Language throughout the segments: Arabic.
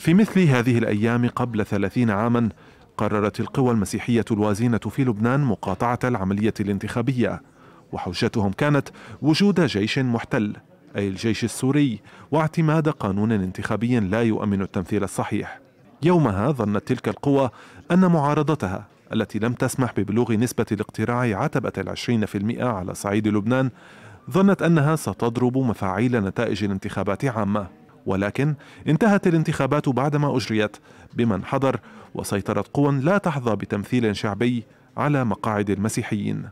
في مثل هذه الأيام قبل ثلاثين عاماً قررت القوى المسيحية الوازنة في لبنان مقاطعة العملية الانتخابية وحجتهم كانت وجود جيش محتل أي الجيش السوري واعتماد قانون انتخابي لا يؤمن التمثيل الصحيح يومها ظنت تلك القوى أن معارضتها التي لم تسمح ببلوغ نسبة الاقتراع عتبة العشرين في المئة على صعيد لبنان ظنت أنها ستضرب مفاعيل نتائج الانتخابات عامة ولكن انتهت الانتخابات بعدما أجريت بمن حضر وسيطرت قوى لا تحظى بتمثيل شعبي على مقاعد المسيحيين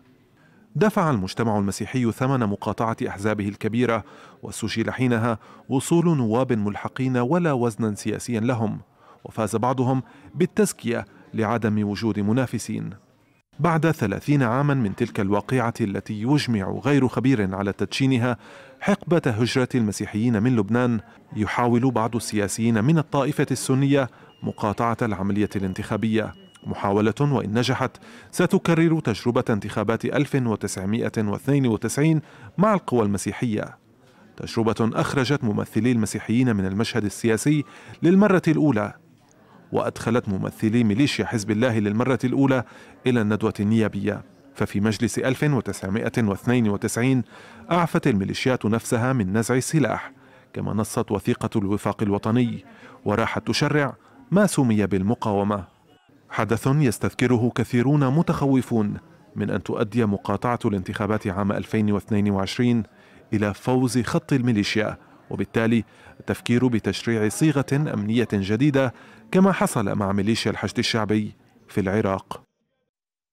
دفع المجتمع المسيحي ثمن مقاطعة أحزابه الكبيرة وسجل حينها وصول نواب ملحقين ولا وزنا سياسيا لهم وفاز بعضهم بالتزكية لعدم وجود منافسين بعد ثلاثين عاما من تلك الواقعة التي يجمع غير خبير على تدشينها حقبة هجرة المسيحيين من لبنان يحاول بعض السياسيين من الطائفة السنية مقاطعة العملية الانتخابية محاولة وإن نجحت ستكرر تجربة انتخابات 1992 مع القوى المسيحية تجربة أخرجت ممثلي المسيحيين من المشهد السياسي للمرة الأولى وأدخلت ممثلي ميليشيا حزب الله للمرة الأولى إلى الندوة النيابية ففي مجلس 1992 أعفت الميليشيات نفسها من نزع السلاح كما نصت وثيقة الوفاق الوطني وراحت تشرع ما سمي بالمقاومة حدث يستذكره كثيرون متخوفون من أن تؤدي مقاطعة الانتخابات عام 2022 إلى فوز خط الميليشيا وبالتالي التفكير بتشريع صيغة أمنية جديدة كما حصل مع ميليشيا الحشد الشعبي في العراق